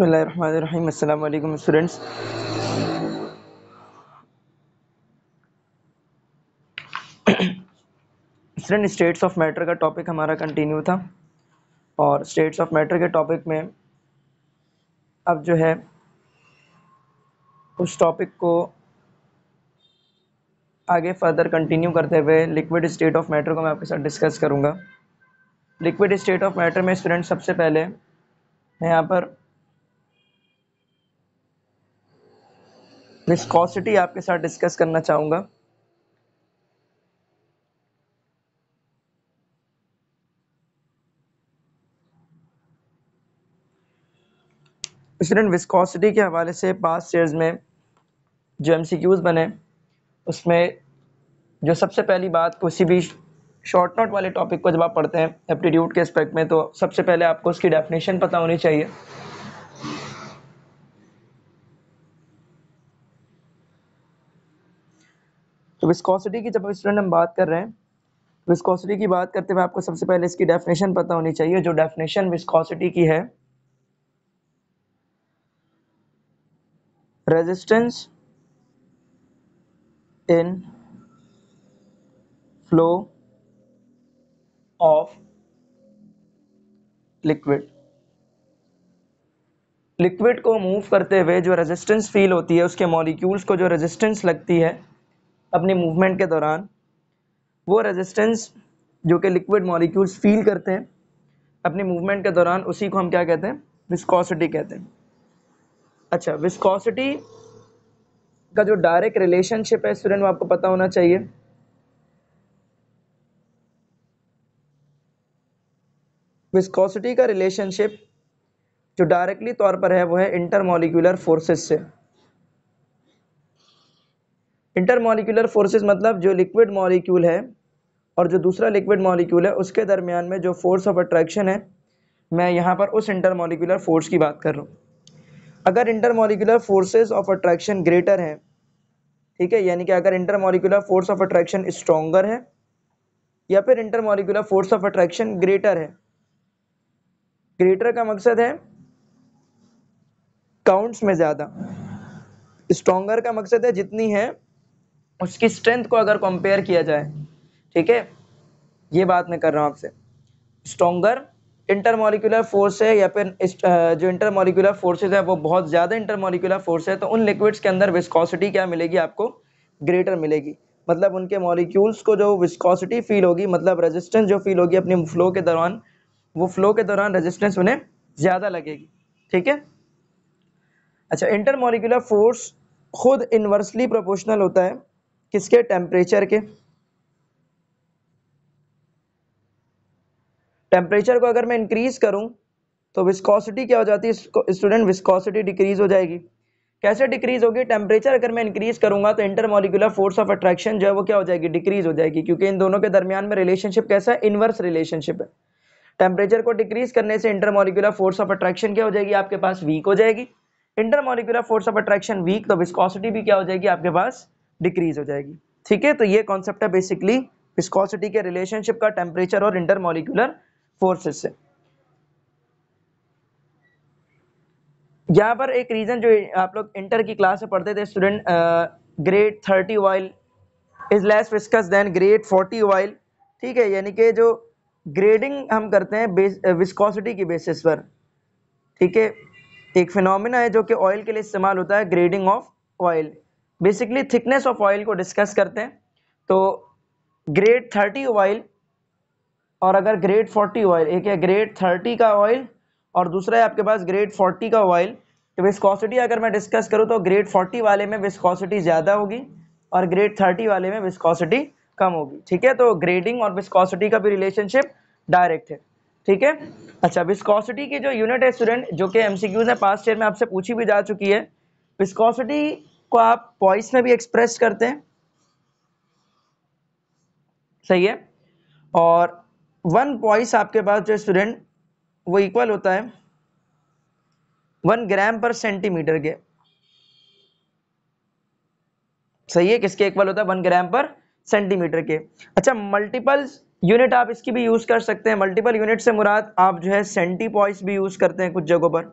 बसमीम students student states of matter का topic हमारा कंटिन्यू था और स्टेट्स ऑफ मैटर के टॉपिक में अब जो है उस टॉपिक को आगे फर्दर कंटिन्यू करते हुए लिक्विड स्टेट ऑफ मैटर को मैं आपके साथ डिस्कस करूंगा लिक्विड स्टेट ऑफ मैटर में स्टूडेंट सबसे पहले मैं यहाँ पर विस्कोसिटी आपके साथ डिस्कस करना चाहूँगा स्टूडेंट विस्कोसिटी के हवाले से पास ईयर्स में जो एम सी क्यूज़ बने उसमें जो सबसे पहली बात किसी भी शॉर्ट नोट वाले टॉपिक को जब आप पढ़ते हैं एप्टीट्यूड के एस्पेक्ट में तो सबसे पहले आपको उसकी डेफिनेशन पता होनी चाहिए तो विस्कोसिटी की जब स्टूडेंट हम बात कर रहे हैं विस्कोसिटी तो की बात करते हुए आपको सबसे पहले इसकी डेफिनेशन पता होनी चाहिए जो डेफिनेशन विस्कोसिटी की है resistance in flow of liquid liquid को मूव करते हुए जो रेजिस्टेंस फील होती है उसके मॉलिक्यूल्स को जो रेजिस्टेंस लगती है अपने मूवमेंट के दौरान वो रेजिस्टेंस जो कि लिक्विड मॉलिक्यूल्स फील करते हैं अपने मूवमेंट के दौरान उसी को हम क्या कहते हैं विस्कोसिटी कहते हैं अच्छा विस्कोसिटी का जो डायरेक्ट रिलेशनशिप है स्टूडेंट वो आपको पता होना चाहिए विस्कोसिटी का रिलेशनशिप जो डायरेक्टली तौर पर है वो है इंटरमोलिकुलर फोर्सेस से इंटरमोलिकुलर फोर्सेस मतलब जो लिक्विड मॉलिक्यूल है और जो दूसरा लिक्विड मॉलिक्यूल है उसके दरमियान में जो फोर्स ऑफ अट्रैक्शन है मैं यहाँ पर उस इंटरमोलिकुलर फोर्स की बात कर रहा हूँ अगर intermolecular forces of attraction greater हैं ठीक है यानी कि अगर intermolecular force of attraction stronger है या फिर intermolecular force of attraction greater है ग्रेटर का मकसद है काउंट्स में ज़्यादा स्ट्रॉन्गर का मकसद है जितनी है उसकी स्ट्रेंथ को अगर कंपेयर किया जाए ठीक है ये बात मैं कर रहा हूँ आपसे स्ट्रोंगर इंटरमोलिकुलर फोर्स है या फिर जो इंटरमोलिकुलर फोर्सेज है वो बहुत ज़्यादा इंटरमोलिकुलर फोर्स है तो उन लिक्विड्स के अंदर विस्कॉसिटी क्या मिलेगी आपको ग्रेटर मिलेगी मतलब उनके मॉलिक्यूल्स को जो विस्कॉसिटी फील होगी मतलब रेजिस्टेंस जो फील होगी अपने फ्लो के दौरान वो फ्लो के दौरान रेजिस्टेंस उन्हें ज़्यादा लगेगी ठीक है अच्छा इंटरमोलिकुलर फोर्स खुद इन्वर्सली प्रोपोर्शनल होता है किसके टेम्परेचर के टेम्परेचर को अगर मैं इंक्रीज करूं तो विस्कोसिटी क्या हो जाती है स्टूडेंट विस्कोसिटी डिक्रीज हो जाएगी कैसे डिक्रीज होगी टेम्परेचर अगर मैं इंक्रीज करूंगा तो इंटरमोलिकुलर फोर्स ऑफ अट्रैक्शन जो है वो क्या हो जाएगी डिक्रीज हो जाएगी क्योंकि इन दोनों के दरमियान में रिलेशनशिप कैसा है इनवर्स रिलेशनशिप है टेम्परेचर को डिक्रीज करने से इंटरमोलिकुलर फोर्स ऑफ अट्रैक्शन क्या हो जाएगी आपके पास वीक हो जाएगी intermolecular force of attraction weak तो विस्कॉसिटी भी क्या हो जाएगी आपके पास डिक्रीज हो जाएगी ठीक है तो ये कॉन्सेप्ट है बेसिकली विस्कोसिटी के रिलेशनशिप का टेम्परेचर और इंटरमोलिकुलर फोर्सेस से यहाँ पर एक रीज़न जो आप लोग इंटर की क्लास में पढ़ते थे student grade thirty oil is less viscous than grade forty oil ठीक है यानी कि जो ग्रेडिंग हम करते हैं विस्कोसिटी की बेसिस पर ठीक है एक फिनोमिना है जो कि ऑयल के लिए इस्तेमाल होता है grading of oil basically thickness of oil को डिस्कस करते हैं तो ग्रेड थर्टी ऑयल और अगर ग्रेड फोर्टी ऑयल एक है ग्रेड थर्टी का ऑयल और दूसरा है आपके पास ग्रेड फोर्टी का ऑयल तो विस्कॉसिटी अगर मैं डिस्कस करूँ तो ग्रेड फोर्टी वाले में विस्कॉसिटी ज़्यादा होगी और ग्रेड थर्टी वाले में विस्कॉसिटी कम होगी ठीक है तो ग्रेडिंग और विस्कॉसिटी का भी रिलेशनशिप डायरेक्ट है ठीक है अच्छा विस्कॉसिटी के जो यूनिट है स्टूडेंट जो कि एम क्यूज है पास्ट ईयर में आपसे पूछी भी जा चुकी है विस्कॉसिटी को आप वॉइस में भी एक्सप्रेस करते हैं सही है और वन वॉइस आपके पास जो स्टूडेंट वो इक्वल होता है वन ग्राम पर सेंटीमीटर के सही है किसके इक्वल होता है वन ग्राम पर सेंटीमीटर के अच्छा मल्टीपल यूनिट आप इसकी भी यूज कर सकते हैं मल्टीपल यूनिट से मुराद आप जो है सेंटी पॉइस भी यूज करते हैं कुछ जगहों पर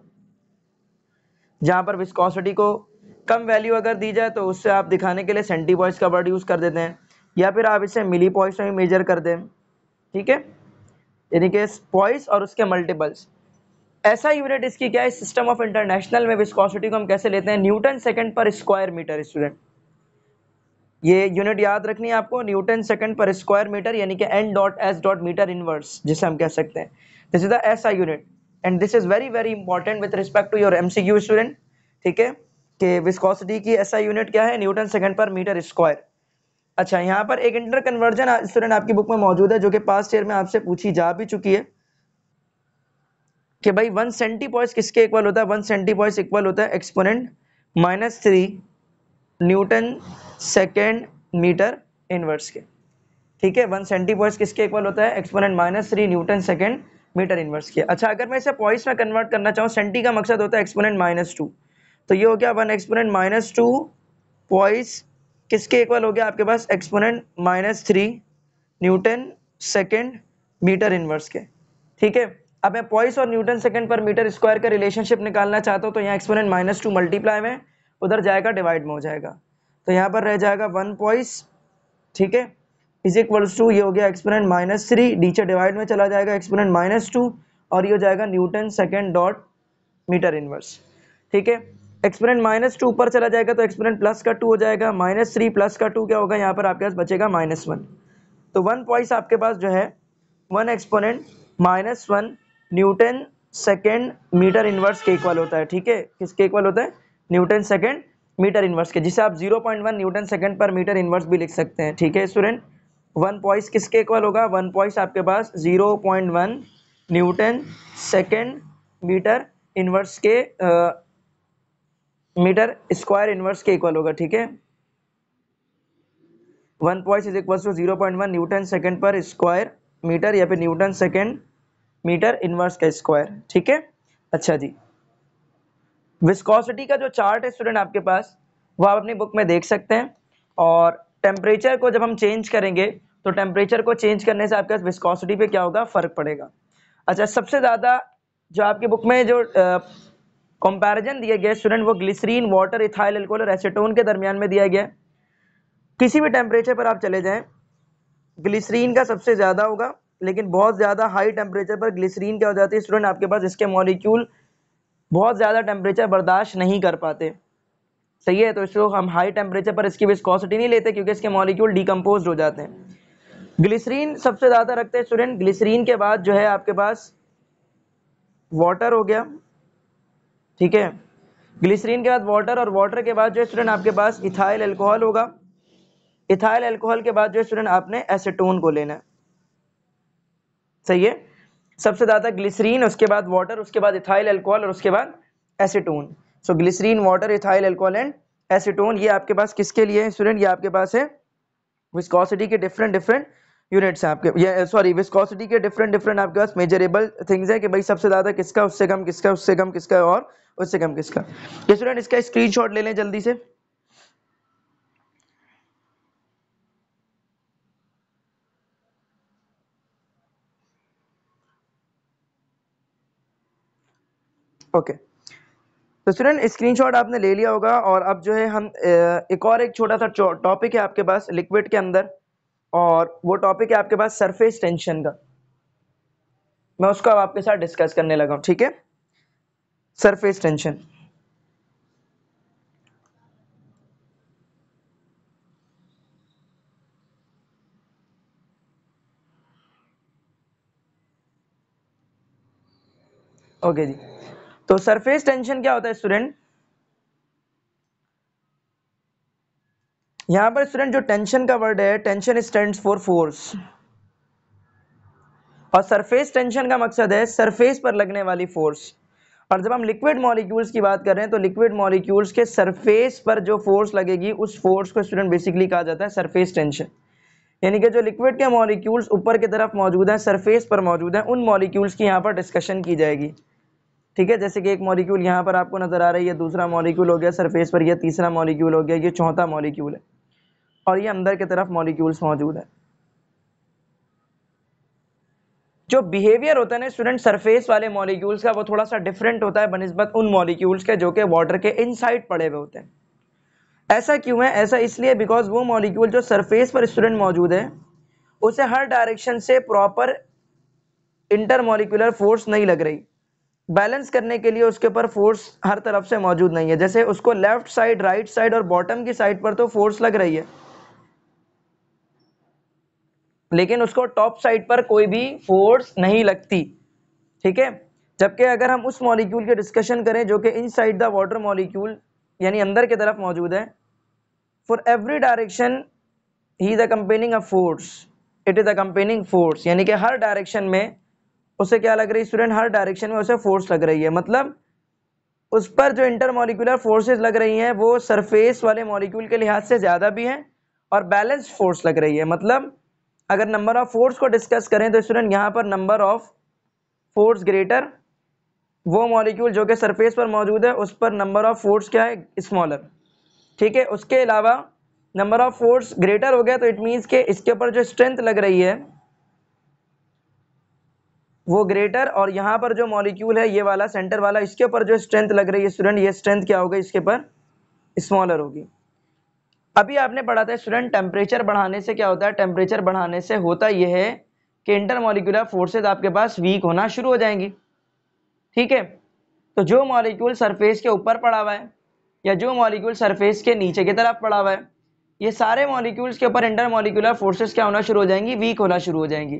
जहां पर विस्कोसिटी को कम वैल्यू अगर दी जाए तो उससे आप दिखाने के लिए सेंटी पॉइंट्स का वर्ड यूज़ कर देते हैं या फिर आप इसे मिली पॉइंट्स में मेजर कर दें ठीक है यानी कि पॉइंट्स और उसके मल्टीपल्स ऐसा यूनिट इसकी क्या है सिस्टम ऑफ इंटरनेशनल में विस्कॉसिटी को हम कैसे लेते हैं न्यूटन सेकेंड पर स्क्वायर मीटर स्टूडेंट ये यूनिट याद रखनी है आपको न्यूटन सेकेंड पर स्क्वायर मीटर यानी कि N dot S dot metre inverse जिसे हम कह सकते हैं this is the SI unit and this is very very important with respect to your M C student ठीक है कि विस्कोसिटी की ऐसा यूनिट क्या है न्यूटन सेकंड पर मीटर स्क्वायर अच्छा यहाँ पर एक इंटर कन्वर्जन स्टूडेंट आपकी बुक में मौजूद है जो कि पास्ट ईयर में आपसे पूछी जा भी चुकी है कि भाई वन सेंटी पॉइस किसके इक्वल होता है वन सेंटी पॉइस इक्वल होता है exponent minus three newton second metre inverse के ठीक है वन सेंटी पॉइस किसके इक्वल होता है exponent minus three newton second metre inverse के अच्छा अगर मैं इसे पॉइंस में कन्वर्ट करना चाहूँ सेंटी का मकसद होता है एक्सपोनेंट माइनस टू तो ये हो गया one exponent minus two poise किसके इक्वल हो गया आपके पास exponent minus three newton second metre inverse के ठीक है अब मैं पॉइस और न्यूटन सेकेंड पर मीटर स्क्वायर का रिलेशनशिप निकालना चाहता हूँ तो यहाँ एक्सपोनेंट माइनस टू मल्टीप्लाई में उधर जाएगा डिवाइड में हो जाएगा तो यहाँ पर रह जाएगा वन पॉइस ठीक है इज इक्वल्स टू ये हो गया एक्सपोनेंट माइनस थ्री नीचे डिवाइड में चला जाएगा एक्सपोनेंट माइनस टू और ये हो जाएगा newton second dot metre inverse ठीक है एक्सपेरेंट माइनस टू ऊपर चला जाएगा तो एक्सपेरेंट प्लस का टू हो जाएगा माइनस थ्री प्लस का टू क्या होगा यहाँ पर आपके पास बचेगा माइनस वन तो वन पॉइंट आपके पास जो है one exponent minus one newton second metre inverse के इक्वल होता है ठीक है किसके इक्वल होता है न्यूटन सेकेंड मीटर इनवर्स के जिसे आप वन न्यूटन सेकेंड पर मीटर इनवर्स भी लिख सकते हैं ठीक है स्टूडेंट वन पॉइंट किसके इक्वल होगा वन पॉइंट आपके पास one newton second metre inverse के मीटर स्क्वायर इनवर्स के इक्वल होगा ठीक है one point is equal to zero point one newton second पर स्क्वायर मीटर या फिर न्यूटन सेकेंड मीटर इनवर्स का स्क्वायर ठीक है अच्छा जी विस्कोसिटी का जो चार्ट है स्टूडेंट आपके पास वो आप अपनी बुक में देख सकते हैं और टेम्परेचर को जब हम चेंज करेंगे तो टेम्परेचर को चेंज करने से आपके पास विस्कॉसिटी पे क्या होगा फर्क पड़ेगा अच्छा सबसे ज़्यादा जो आपकी बुक में जो कंपैरिजन दिया गया स्टूडेंट वो ग्लिसरीन वाटर इथाइल एल्कोल और एसिटोन के दरमियान में दिया गया किसी भी टेम्परेचर पर आप चले जाएं ग्लिसरीन का सबसे ज़्यादा होगा लेकिन बहुत ज़्यादा हाई टेम्परेचर पर ग्लिसरीन क्या हो जाती है स्टूडेंट आपके पास इसके मॉलिक्यूल बहुत ज़्यादा टेम्परेचर बर्दाश्त नहीं कर पाते सही है तो इसको हम हाई टेम्परेचर पर इसकी विस्कॉसिटी नहीं लेते क्योंकि इसके मॉलिक्यूल डिकम्पोज हो जाते हैं ग्लिसरीन सबसे ज़्यादा रखते हैं स्टूडेंट ग्लिसरीन के बाद जो है आपके पास वाटर हो गया ठीक है ग्लिसरीन के बाद वाटर और वाटर के बाद जो स्टूडेंट आपके पास इथाइल एल्कोहल होगा इथाइल एल्कोहल के बाद जो स्टूडेंट आपने एसिटोन को लेना है सही है सबसे ज़्यादा ग्लिसरीन उसके बाद वाटर उसके बाद इथाइल एल्कोहल और उसके बाद acetone so glycerine water ethyl alcohol and acetone ये आपके पास किसके लिए है स्टूडेंट ये आपके पास है विस्कोसिटी के डिफरेंट डिफरेंट यूनिट्स हैं आपके ये सॉरी विस्कोसिटी के डिफरेंट डिफरेंट आपके पास मेजरेबल थिंग्स है कि भाई सबसे ज़्यादा किसका उससे कम किसका उससे कम किसका और उससे कम किसका ये स्टूडेंट इसका स्क्रीनशॉट ले लें जल्दी से ओके तो स्टूडेंट स्क्रीनशॉट आपने ले लिया होगा और अब जो है हम एक और एक छोटा सा टॉपिक है आपके पास लिक्विड के अंदर और वो टॉपिक है आपके पास सरफेस टेंशन का मैं उसको अब आपके साथ डिस्कस करने लगा हूँ ठीक है सरफेस टेंशन ओके जी तो सरफेस टेंशन क्या होता है स्टूडेंट यहाँ पर स्टूडेंट जो टेंशन का वर्ड है टेंशन स्टैंड फॉर फोर्स और सरफेस टेंशन का मकसद है सरफेस पर लगने वाली फोर्स और जब हम लिक्विड मॉलिक्यूल्स की बात कर रहे हैं तो लिक्विड मॉलिक्यूल्स के सरफेस पर जो फोर्स लगेगी उस फोर्स को स्टूडेंट बेसिकली कहा जाता है सरफेस टेंशन यानी कि जो लिक्विड के मॉलिक्यूल्स ऊपर की तरफ मौजूद हैं सरफेस पर मौजूद हैं उन मॉलिक्यूल्स की यहाँ पर डिस्कशन की जाएगी ठीक है जैसे कि एक मॉलिक्यूल यहाँ पर आपको नज़र आ रही है दूसरा मॉलिक्यूल हो गया सरफेस पर यह तीसरा मॉलिक्यूल हो गया ये चौथा मॉलिक्यूल है और ये अंदर की तरफ मॉलिक्यूल्स मौजूद है जो बिहेवियर होता है ना स्टूडेंट सरफेस वाले मॉलिक्यूल्स का वो थोड़ा सा डिफरेंट होता है बनस्बत उन मॉलिक्यूल्स के जो कि वाटर के इनसाइड पड़े हुए होते हैं ऐसा क्यों है ऐसा इसलिए बिकॉज वो मॉलिक्यूल जो सरफेस पर स्टूडेंट मौजूद है उसे हर डायरेक्शन से प्रॉपर इंटरमोलिकुलर फोर्स नहीं लग रही बैलेंस करने के लिए उसके ऊपर फोर्स हर तरफ से मौजूद नहीं है जैसे उसको लेफ्ट साइड राइट साइड और बॉटम की साइड पर तो फोर्स लग रही है लेकिन उसको टॉप साइड पर कोई भी फोर्स नहीं लगती ठीक है जबकि अगर हम उस मॉलिक्यूल के डिस्कशन करें जो कि inside the water molecule यानी अंदर की तरफ मौजूद है for every direction he is compelling a force it is compelling force यानी कि हर डायरेक्शन में उसे क्या लग रही है स्टूडेंट हर डायरेक्शन में उसे फोर्स लग रही है मतलब उस पर जो इंटरमोलिकुलर फोर्सेज लग रही हैं वो सरफेस वाले मॉलिक्यूल के लिहाज से ज़्यादा भी हैं और बैलेंस फोर्स लग रही है मतलब अगर नंबर ऑफ फोर्स को डिस्कस करें तो स्टूडेंट यहाँ पर नंबर ऑफ फोर्स ग्रेटर वो मॉलिक्यूल जो कि सरफेस पर मौजूद है उस पर नंबर ऑफ फोर्स क्या है स्मॉलर ठीक है उसके अलावा नंबर ऑफ फोर्स ग्रेटर हो गया तो इट मीन्स के इसके ऊपर जो स्ट्रेंथ लग रही है वो ग्रेटर और यहाँ पर जो मॉलिक्यूल है ये वाला सेंटर वाला इसके ऊपर जो स्ट्रेंथ लग रही है स्टूडेंट ये स्ट्रेंथ क्या होगा इसके ऊपर स्मॉलर होगी अभी आपने पढ़ा था स्टूडेंट टेम्परेचर बढ़ाने से क्या होता है टेम्परेचर बढ़ाने से होता यह है कि इंटर मोलिकुलर फोर्सेज आपके पास वीक होना शुरू हो जाएंगी ठीक है तो जो मॉलिक्यूल सरफेस के ऊपर पड़ा हुआ है या जो मॉलिक्यूल सरफेस के नीचे की तरफ पड़ा हुआ है ये सारे मॉलिक्यूल्स के ऊपर इंटर मॉलिकुलर फोर्सेस क्या होना शुरू हो जाएंगी वीक होना शुरू हो जाएंगी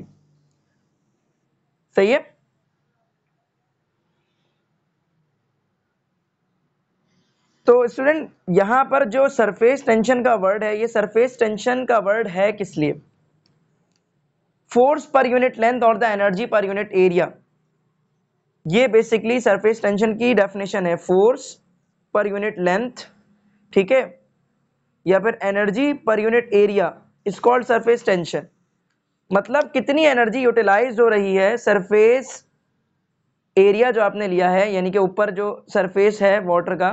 सही है तो स्टूडेंट यहाँ पर जो सरफेस टेंशन का वर्ड है ये सरफेस टेंशन का वर्ड है किस लिए फोर्स पर यूनिट लेंथ और द एनर्जी पर यूनिट एरिया ये बेसिकली सरफेस टेंशन की डेफिनेशन है फोर्स पर यूनिट लेंथ ठीक है या फिर एनर्जी पर unit area is called surface tension मतलब कितनी एनर्जी यूटिलाइज हो रही है सरफेस एरिया जो आपने लिया है यानी कि ऊपर जो सरफेस है वाटर का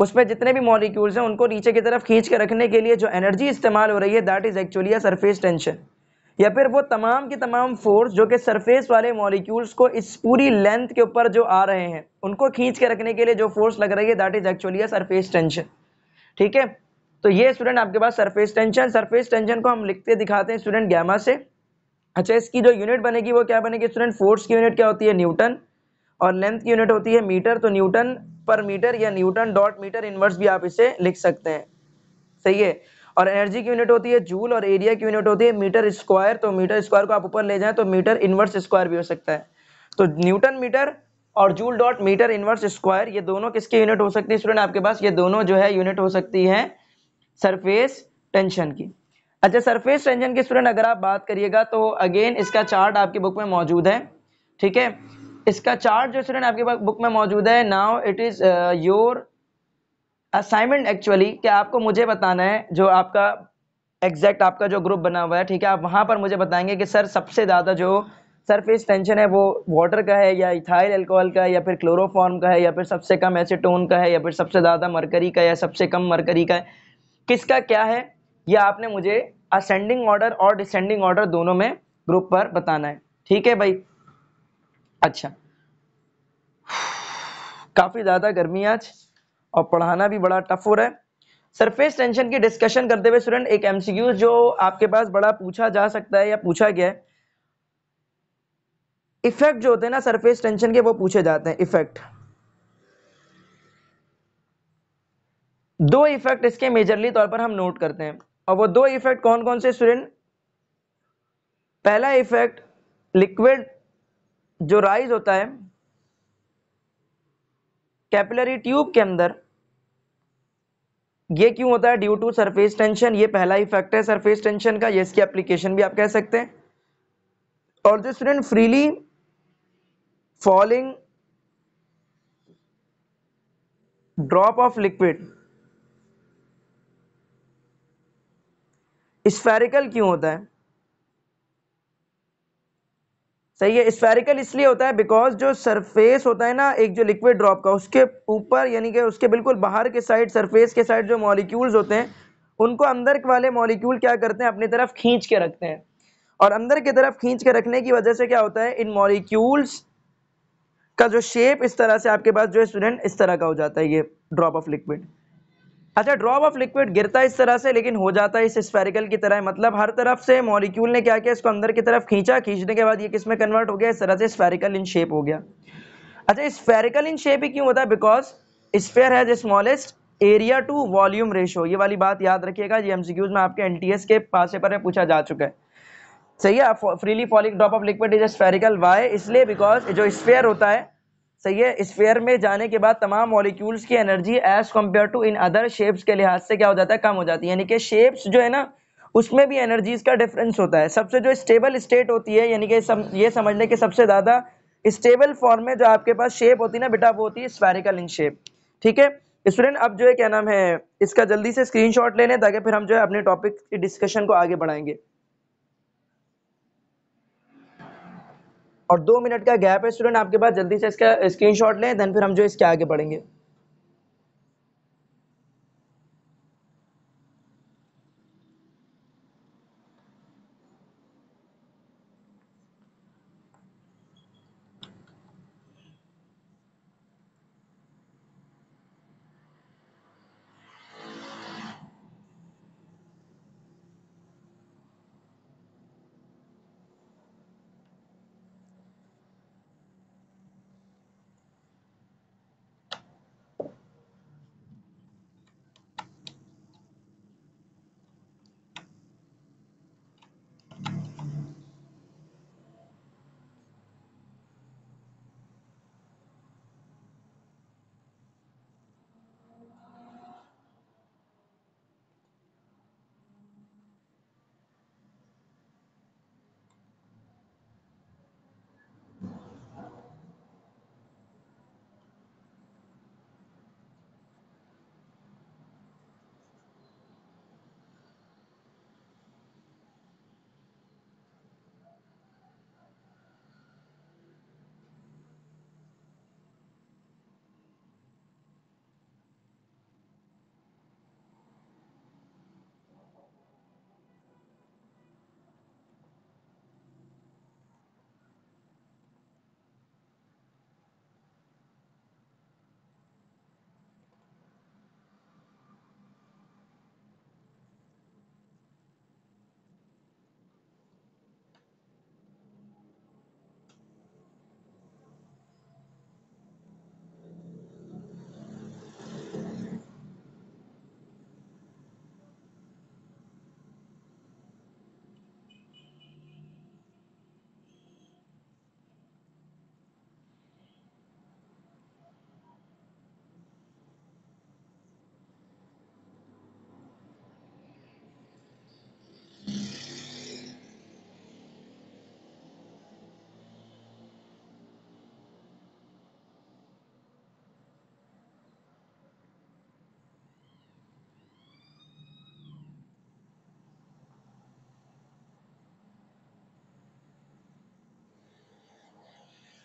उसमें जितने भी मॉलिक्यूल्स हैं उनको नीचे की तरफ खींच के रखने के लिए जो एनर्जी इस्तेमाल हो रही है that is actually a surface tension या फिर वो तमाम की तमाम फोर्स जो कि सरफेस वाले मॉलिक्यूल्स को इस पूरी लेंथ के ऊपर जो आ रहे हैं उनको खींच के रखने के लिए जो फोर्स लग रही है that is actually a surface tension ठीक है तो ये स्टूडेंट आपके पास सरफेस टेंशन सरफेस टेंशन को हम लिखते दिखाते हैं स्टूडेंट गैमा से अच्छा इसकी जो यूनिट बनेगी वो क्या बनेगी स्टूडेंट फोर्स की यूनिट क्या होती है न्यूटन और लेंथ की यूनिट होती है मीटर तो न्यूटन पर मीटर या न्यूटन डॉट मीटर इनवर्स भी आप इसे लिख सकते हैं सही है और एनर्जी की यूनिट होती है जूल और एरिया की यूनिट होती है मीटर स्क्वायर तो मीटर स्क्वायर को आप ऊपर ले जाएं तो मीटर इनवर्स स्क्वायर भी हो सकता है तो न्यूटन मीटर और joule dot metre inverse square ये दोनों किसकी यूनिट हो सकती है स्टूडेंट आपके पास ये दोनों जो है यूनिट हो सकती है सरफेस टेंशन की अच्छा सरफेस टेंशन की स्टूडेंट अगर आप बात करिएगा तो अगेन इसका चार्ट आपकी बुक में मौजूद है ठीक है इसका चार्ट जो स्टूडेंट आपके पास बुक में मौजूद है now it is your assignment actually कि आपको मुझे बताना है जो आपका एग्जैक्ट आपका जो ग्रुप बना हुआ है ठीक है आप वहाँ पर मुझे बताएंगे कि सर सबसे ज़्यादा जो सरफेस टेंशन है वो वाटर का है या इथाइल अल्कोहल का है या फिर क्लोरोफॉर्म का है या फिर सबसे कम एसिटोन का है या फिर सबसे ज़्यादा मरकरी का या सबसे कम मरकरी का है किसका क्या है यह आपने मुझे असेंडिंग ऑर्डर और डिसेंडिंग ऑर्डर दोनों में ग्रुप पर बताना है ठीक है भाई अच्छा काफ़ी ज़्यादा गर्मी आज और पढ़ाना भी बड़ा टफ हो रहा है सरफेस टेंशन की डिस्कशन करते हुए स्टूडेंट एक एमसीक्यू जो आपके पास बड़ा पूछा जा सकता है या पूछा गया है इफेक्ट जो होते हैं ना सरफेस टेंशन के वो पूछे जाते हैं इफेक्ट दो इफेक्ट इसके मेजरली तौर पर हम नोट करते हैं और वो दो इफेक्ट कौन कौन से स्टूडेंट पहला इफेक्ट लिक्विड जो राइज होता है कैपिलरी ट्यूब के अंदर ये क्यों होता है ड्यू टू सरफेस टेंशन ये पहला इफेक्ट है सरफेस टेंशन का ये इसकी एप्लीकेशन भी आप कह सकते हैं और जो student freely falling drop of liquid spherical क्यों होता है सही है स्फेरिकल इसलिए होता है बिकॉज जो सरफेस होता है ना एक जो लिक्विड ड्रॉप का उसके ऊपर यानी कि उसके बिल्कुल बाहर के साइड सरफेस के साइड जो मॉलिक्यूल्स होते हैं उनको अंदर वाले मॉलिक्यूल क्या करते हैं अपनी तरफ खींच के रखते हैं और अंदर की तरफ खींच के रखने की वजह से क्या होता है इन मॉलिक्यूल्स का जो शेप इस तरह से आपके पास जो स्टूडेंट इस तरह का हो जाता है ये ड्रॉप ऑफ लिक्विड अच्छा ड्रॉप ऑफ लिक्विड गिरता है इस तरह से लेकिन हो जाता है इस स्पेरिकल की तरह मतलब हर तरफ से मॉलिक्यूल ने क्या किया इसको अंदर की तरफ खींचा खींचने के बाद ये किस में कन्वर्ट हो गया इस तरह से स्पेरिकल इन शेप हो गया अच्छा स्पेरिकल इन शेप ही क्यों होता है because sphere has smallest area to volume ratio ये वाली बात याद रखिएगा ये एमसीक्यूज में आपके एनटीएस के पास पर पूछा जा चुका है सही है freely falling drop of liquid is spherical why इसलिए बिकॉज जो स्पेयर होता है सही है स्फेयर में जाने के बाद तमाम मॉलिक्यूल्स की energy as compared to in other shapes के लिहाज से क्या हो जाता है कम हो जाती है यानी कि शेप्स जो है ना उसमें भी एनर्जीज का डिफरेंस होता है सबसे जो स्टेबल स्टेट होती है यानी कि सम, ये समझने के सबसे ज़्यादा स्टेबल फॉर्म में जो आपके पास शेप होती है ना बेटा वो होती है स्पेरिकल इन शेप ठीक है स्टूडेंट अब जो है क्या नाम है इसका जल्दी से स्क्रीनशॉट ले लें ताकि फिर हम जो है अपने टॉपिक की डिस्कशन को आगे बढ़ाएंगे और दो मिनट का गैप है स्टूडेंट आपके पास जल्दी से इसका स्क्रीनशॉट लें देन फिर हम जो इसके आगे बढ़ेंगे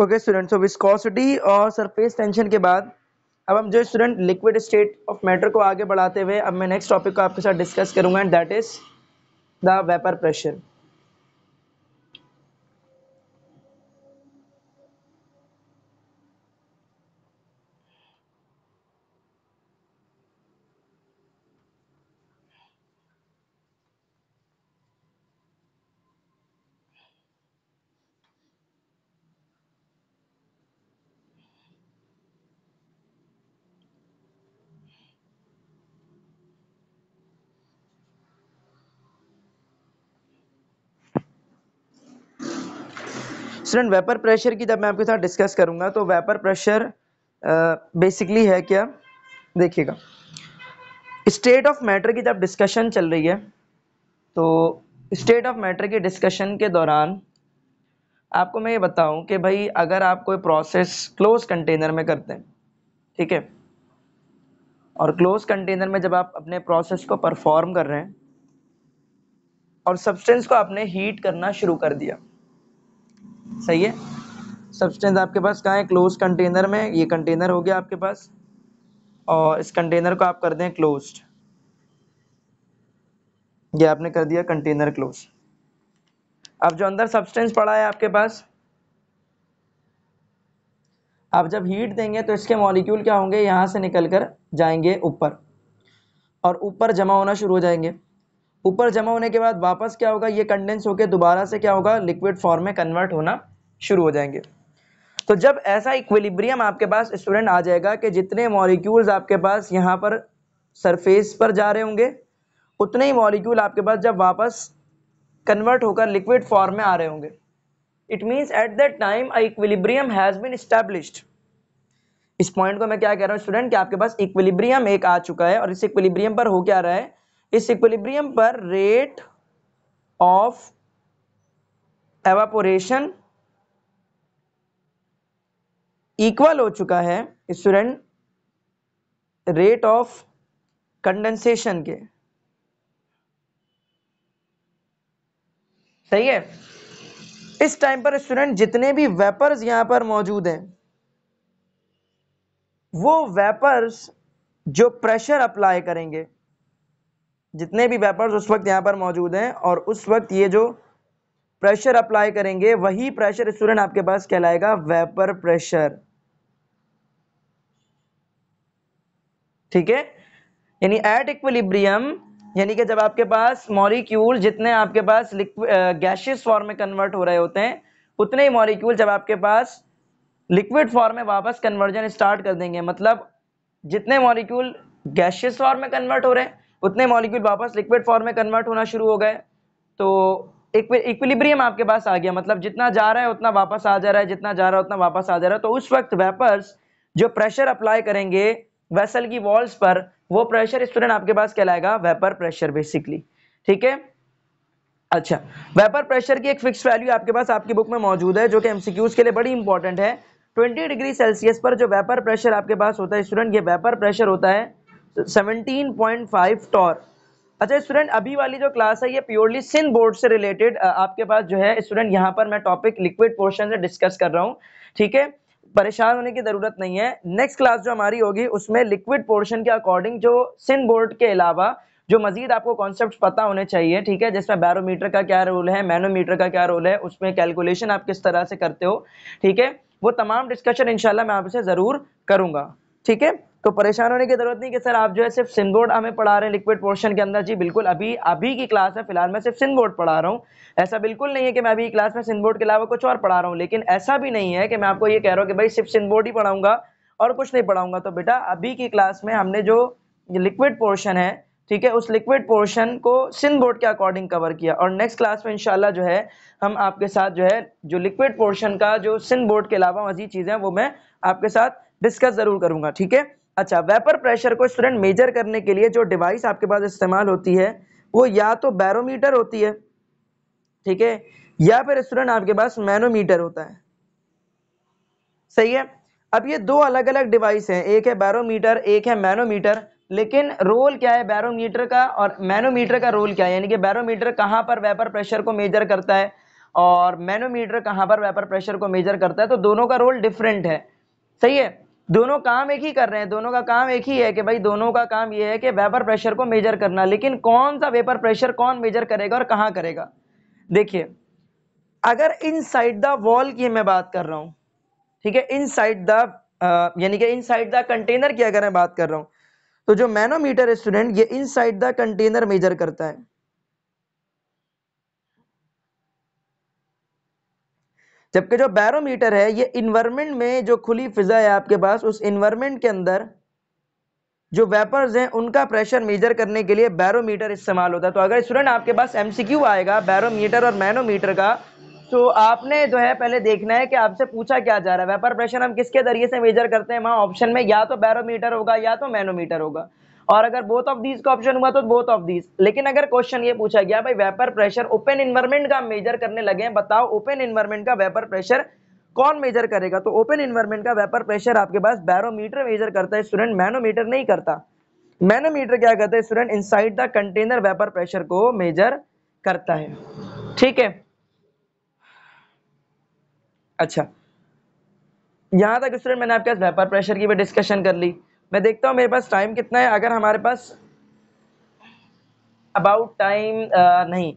ओके स्टूडेंट सो विस्कोसिटी और सरफेस टेंशन के बाद अब हम जो student liquid state of matter को आगे बढ़ाते हुए अब मैं नेक्स्ट टॉपिक को आपके साथ डिस्कस करूंगा and that is the vapour pressure student vapour pressure की जब मैं आपके साथ डिस्कस करूंगा तो वेपर प्रेशर बेसिकली है क्या देखिएगा स्टेट ऑफ मैटर की जब डिस्कशन चल रही है तो स्टेट ऑफ मैटर की डिस्कशन के दौरान आपको मैं ये बताऊं कि भाई अगर आप कोई प्रोसेस क्लोज कंटेनर में करते हैं ठीक है और क्लोज कंटेनर में जब आप अपने प्रोसेस को परफॉर्म कर रहे हैं और सब्सटेंस को आपने हीट करना शुरू कर दिया सही है सब्सटेंस आपके पास कहाँ है क्लोज कंटेनर में ये कंटेनर हो गया आपके पास और इस कंटेनर को आप कर दें क्लोज ये आपने कर दिया कंटेनर क्लोज अब जो अंदर सब्सटेंस पड़ा है आपके पास आप जब हीट देंगे तो इसके मॉलिक्यूल क्या होंगे यहाँ से निकल कर जाएंगे ऊपर और ऊपर जमा होना शुरू हो जाएंगे ऊपर जमा होने के बाद वापस क्या होगा ये कंडेंस होकर दोबारा से क्या होगा लिक्विड फॉर्म में कन्वर्ट होना शुरू हो जाएंगे तो जब ऐसा इक्विलिब्रियम आपके पास स्टूडेंट आ जाएगा कि जितने मॉलिक्यूल्स आपके पास यहाँ पर सरफेस पर जा रहे होंगे उतने ही मॉलिक्यूल आपके पास जब वापस कन्वर्ट होकर लिक्विड फॉर्म में आ रहे होंगे it means at that time a equilibrium has been established इस पॉइंट को मैं क्या कह रहा हूँ स्टूडेंट कि आपके पास इक्विलिब्रियम एक आ चुका है और इस इक्विलिब्रियम पर हो क्या रहा है इस इक्विलिब्रियम पर रेट ऑफ एवापोरेशन इक्वल हो चुका है स्टूडेंट रेट ऑफ कंडेंसेशन के सही है इस टाइम पर स्टूडेंट जितने भी वेपर्स यहां पर मौजूद हैं वो वेपर्स जो प्रेशर अप्लाई करेंगे जितने भी वेपर्स उस वक्त यहाँ पर मौजूद हैं और उस वक्त ये जो प्रेशर अप्लाई करेंगे वही प्रेशर स्टूडेंट आपके पास कहलाएगा वेपर प्रेशर ठीक है यानी एट इक्विलिब्रियम यानी कि जब आपके पास मॉलिक्यूल जितने आपके पास गैशियस फॉर्म में कन्वर्ट हो रहे होते हैं उतने ही मॉलिक्यूल जब आपके पास लिक्विड फॉर्म में वापस कन्वर्जन स्टार्ट कर देंगे मतलब जितने मॉलिक्यूल गैशियस फॉर्म में कन्वर्ट हो रहे हैं उतने मॉलिक्यूल वापस लिक्विड फॉर्म में कन्वर्ट होना शुरू हो गए तो इक्विलिब्रियम आपके पास आ गया मतलब जितना जा रहा है उतना वापस आ जा रहा है जितना जा रहा है उतना वापस आ जा रहा है तो उस वक्त वेपर्स जो प्रेशर अप्लाई करेंगे वेसल की वॉल्स पर वो प्रेशर स्टूडेंट आपके पास कहलाएगा वेपर प्रेशर बेसिकली ठीक है अच्छा वेपर प्रेशर की एक फिक्स वैल्यू आपके पास आपकी बुक में मौजूद है जो कि एमसीक्यूज के लिए बड़ी इंपॉर्टेंट है 20 डिग्री सेल्सियस पर जो वेपर प्रेशर आपके पास होता है स्टूडेंट ये वेपर प्रेशर होता है 17.5 टॉर अच्छा स्टूडेंट अभी वाली जो क्लास है ये प्योरली सिंध बोर्ड से रिलेटेड आपके पास जो है स्टूडेंट यहाँ पर मैं टॉपिक लिक्विड पोर्शन से डिस्कस कर रहा हूँ ठीक है परेशान होने की ज़रूरत नहीं है नेक्स्ट क्लास जो हमारी होगी उसमें लिक्विड पोर्शन के अकॉर्डिंग जो सिंध बोर्ड के अलावा जो मजीद आपको कॉन्सेप्ट पता होने चाहिए ठीक है जिसमें बैरोमीटर का क्या रोल है मैनोमीटर का क्या रोल है उसमें कैलकुलेशन आप किस तरह से करते हो ठीक है वो तमाम डिस्कशन इंशाल्लाह मैं आपसे ज़रूर करूँगा ठीक है तो परेशान होने की जरूरत नहीं कि सर आप जो है सिर्फ सिंध बोर्ड हमें पढ़ा रहे हैं लिक्विड पोर्शन के अंदर जी बिल्कुल अभी अभी की क्लास है फिलहाल मैं सिर्फ सिंध बोर्ड पढ़ा रहा हूँ ऐसा बिल्कुल नहीं है कि मैं अभी क्लास में सिंध बोर्ड के अलावा कुछ और पढ़ा रहा हूँ लेकिन ऐसा भी नहीं है कि मैं आपको ये कह रहा हूँ कि भाई सिर्फ सिंध बोर्ड ही पढ़ाऊंगा और कुछ नहीं पढ़ाऊंगा तो बेटा अभी की क्लास में हमने जो लिक्विड पोर्शन है ठीक है उस लिक्विड पोर्शन को सिंध बोर्ड के अकॉर्डिंग कवर किया और नेक्स्ट क्लास में इंशाल्लाह जो है हम आपके साथ जो है जो लिक्विड पोर्शन का जो सिंध बोर्ड के अलावा मजीद चीज़ें हैं वो मैं आपके साथ डिस्कस ज़रूर करूँगा ठीक है अच्छा वेपर प्रेशर को स्टूडेंट मेजर करने के लिए जो डिवाइस आपके पास इस्तेमाल होती है वो या तो बैरोमीटर होती है ठीक है या फिर स्टूडेंट आपके पास मैनोमीटर होता है सही है अब ये दो अलग अलग डिवाइस हैं एक है बैरोमीटर एक है मैनोमीटर लेकिन रोल क्या है बैरोमीटर का और मैनोमीटर का रोल क्या है यानी कि बैरोमीटर कहाँ पर वेपर प्रेशर को मेजर करता है और मैनोमीटर कहाँ पर वेपर प्रेशर को मेजर करता है तो दोनों का रोल डिफरेंट है सही है दोनों काम एक ही कर रहे हैं दोनों का काम एक ही है कि भाई दोनों का काम यह है कि वेपर प्रेशर को मेजर करना लेकिन कौन सा वेपर प्रेशर कौन मेजर करेगा और कहाँ करेगा देखिए अगर इन साइड द वॉल की मैं बात कर रहा हूँ ठीक है इन साइड द यानी कि इन साइड द कंटेनर की अगर मैं बात कर रहा हूँ तो जो मैनोमीटर स्टूडेंट ये inside the container measure करता है जबकि जो बैरोमीटर है ये इन्वायरमेंट में जो खुली फ़िज़ा है आपके पास उस इन्वायरमेंट के अंदर जो वेपर्स हैं उनका प्रेशर मेजर करने के लिए बैरोमीटर इस्तेमाल होता है तो अगर स्टूडेंट आपके पास एमसीक्यू आएगा बैरोमीटर और मैनोमीटर का तो आपने जो है पहले देखना है कि आपसे पूछा क्या जा रहा है वेपर प्रेशर हम किसके ज़रिए से मेजर करते हैं वहाँ ऑप्शन में या तो बैरोमीटर होगा या तो मैनोमीटर होगा और अगर बोथ ऑफ दीज का ऑप्शन हुआ तो बोथ ऑफ दीज लेकिन अगर क्वेश्चन ये पूछा गया भाई वेपर प्रेशर ओपन इन्वायरमेंट का मेजर करने लगे हैं बताओ ओपन इन्वायरमेंट का वेपर प्रेशर कौन मेजर करेगा तो ओपन इन्वायरमेंट का वेपर प्रेशर आपके पास बैरोमीटर मेजर करता है स्टूडेंट मैनोमीटर नहीं करता मैनोमीटर क्या करता है student inside the container vapour pressure को मेजर करता है ठीक है अच्छा यहां तक स्टूडेंट मैंने आपके पास वेपर प्रेशर की भी डिस्कशन कर ली मैं देखता हूँ मेरे पास टाइम कितना है अगर हमारे पास अबाउट टाइम नहीं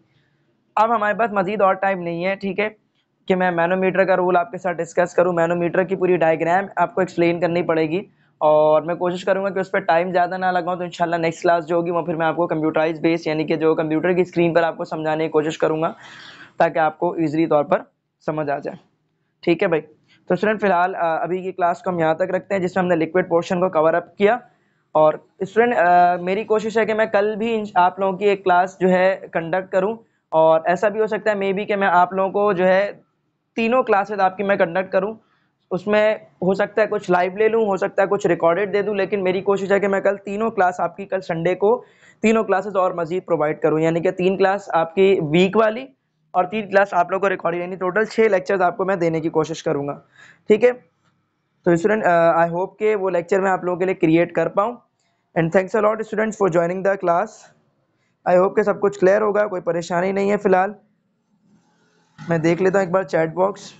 अब हमारे पास मज़ीद और टाइम नहीं है ठीक है कि मैं मैनोमीटर का रोल आपके साथ डिस्कस करूँ मैनोमीटर की पूरी डायग्राम आपको एक्सप्लेन करनी पड़ेगी और मैं कोशिश करूँगा कि उस पर टाइम ज़्यादा ना लगाऊँ तो शाला नेक्स्ट क्लास जो होगी वो फिर मैं आपको कंप्यूटराइज बेस्ड यानी कि जो कंप्यूटर की स्क्रीन पर आपको समझाने की कोशिश करूँगा ताकि आपको ईजी तौर पर समझ आ जाए ठीक है भाई तो स्टूडेंट फिलहाल अभी की क्लास को हम यहाँ तक रखते हैं जिसमें हमने लिक्विड पोर्शन को कवर अप किया और स्टूडेंट मेरी कोशिश है कि मैं कल भी आप लोगों की एक क्लास जो है कंडक्ट करूँ और ऐसा भी हो सकता है मे बी कि मैं आप लोगों को जो है तीनों क्लासेज आपकी मैं कंडक्ट करूँ उसमें हो सकता है कुछ लाइव ले लूँ हो सकता है कुछ रिकॉर्डेड दे दूँ लेकिन मेरी कोशिश है कि मैं कल तीनों क्लास आपकी कल संडे को तीनों क्लासेज़ और मज़ीद प्रोवाइड करूँ यानी कि तीन क्लास आपकी वीक वाली और तीन क्लास आप लोग को रिकॉर्डिंग यानी टोटल छः लेक्चर्स आपको मैं देने की कोशिश करूँगा ठीक है तो स्टूडेंट आई होप के वो लेक्चर मैं आप लोगों के लिए क्रिएट कर पाऊँ and thanks a lot students for joining the class I hope के सब कुछ क्लियर होगा कोई परेशानी नहीं है फिलहाल मैं देख लेता हूँ एक बार चैट बॉक्स